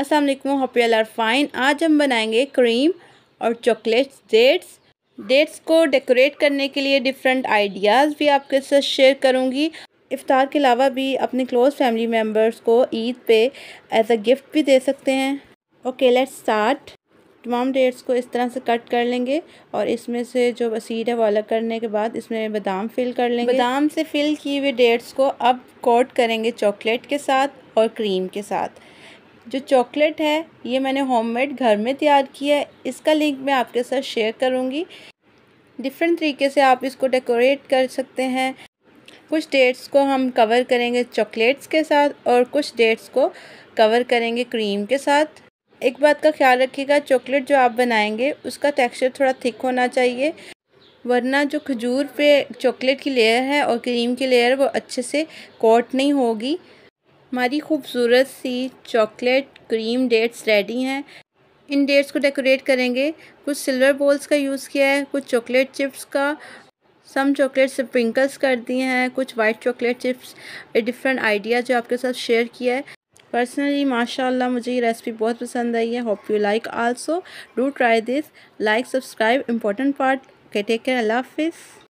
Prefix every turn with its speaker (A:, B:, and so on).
A: अस्सलाम वालेकुम hope are fine आज हम बनाएंगे क्रीम और चॉकलेट्स डेट्स डेट्स को डेकोरेट करने के लिए डिफरेंट आइडियाज़ भी आपके साथ शेयर करूँगी इफ़ार के अलावा भी अपने क्लोज़ फैमिली मेम्बर्स को ईद पे एज अ गिफ्ट भी दे सकते हैं ओके लेट्स स्टार्ट तमाम डेट्स को इस तरह से कट कर लेंगे और इसमें से जो सीड है वो अलग करने के बाद इसमें बादाम फिल कर लेंगे बादाम से फिल किए हुए डेट्स को अब कोट करेंगे चॉकलेट के साथ और क्रीम के साथ जो चॉकलेट है ये मैंने होममेड घर में तैयार किया है इसका लिंक मैं आपके साथ शेयर करूँगी डिफरेंट तरीके से आप इसको डेकोरेट कर सकते हैं कुछ डेट्स को हम कवर करेंगे चॉकलेट्स के साथ और कुछ डेट्स को कवर करेंगे क्रीम के साथ एक बात का ख्याल रखिएगा चॉकलेट जो आप बनाएंगे उसका टेक्सचर थोड़ा थिक होना चाहिए वरना जो खजूर पे चॉकलेट की लेयर है और क्रीम की लेयर वो अच्छे से कोट नहीं होगी हमारी खूबसूरत सी चॉकलेट क्रीम डेट्स रेडी हैं इन डेट्स को डेकोरेट करेंगे कुछ सिल्वर बॉल्स का यूज़ किया है कुछ चॉकलेट चिप्स का सम चॉकलेट स्प्रिंकल्स कर दिए हैं कुछ white chocolate chips different idea जो आपके साथ शेयर किया है पर्सनली माशाल्लाह मुझे ये रेसिपी बहुत पसंद आई है hope you like also do try this like subscribe important part के टेक केयर अल्लाह हाफिज़